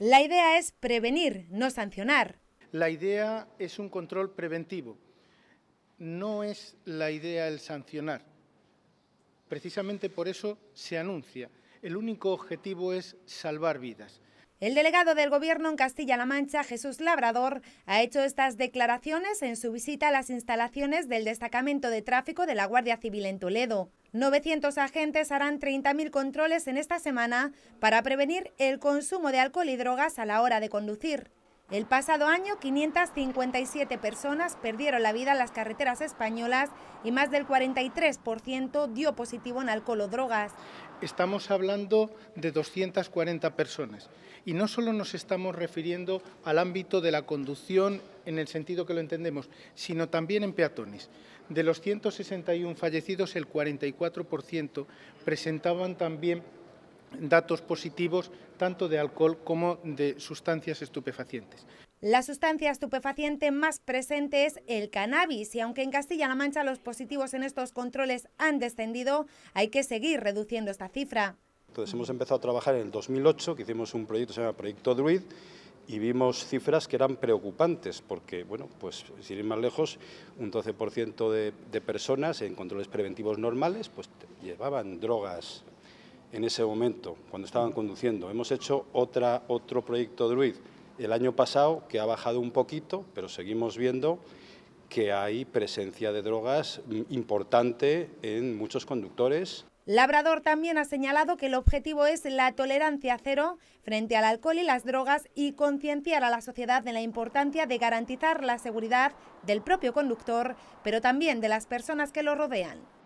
La idea es prevenir, no sancionar. La idea es un control preventivo, no es la idea el sancionar. Precisamente por eso se anuncia. El único objetivo es salvar vidas. El delegado del Gobierno en Castilla-La Mancha, Jesús Labrador, ha hecho estas declaraciones en su visita a las instalaciones del destacamento de tráfico de la Guardia Civil en Toledo. 900 agentes harán 30.000 controles en esta semana para prevenir el consumo de alcohol y drogas a la hora de conducir. El pasado año, 557 personas perdieron la vida en las carreteras españolas y más del 43% dio positivo en alcohol o drogas. Estamos hablando de 240 personas y no solo nos estamos refiriendo al ámbito de la conducción en el sentido que lo entendemos, sino también en peatones. De los 161 fallecidos, el 44% presentaban también datos positivos tanto de alcohol como de sustancias estupefacientes. La sustancia estupefaciente más presente es el cannabis y aunque en Castilla-La Mancha los positivos en estos controles han descendido, hay que seguir reduciendo esta cifra. Entonces hemos empezado a trabajar en el 2008, que hicimos un proyecto se llama Proyecto Druid, y vimos cifras que eran preocupantes, porque, bueno, pues sin ir más lejos, un 12% de, de personas en controles preventivos normales pues llevaban drogas en ese momento, cuando estaban conduciendo. Hemos hecho otra, otro proyecto Druid el año pasado que ha bajado un poquito, pero seguimos viendo que hay presencia de drogas importante en muchos conductores. Labrador también ha señalado que el objetivo es la tolerancia cero frente al alcohol y las drogas y concienciar a la sociedad de la importancia de garantizar la seguridad del propio conductor, pero también de las personas que lo rodean.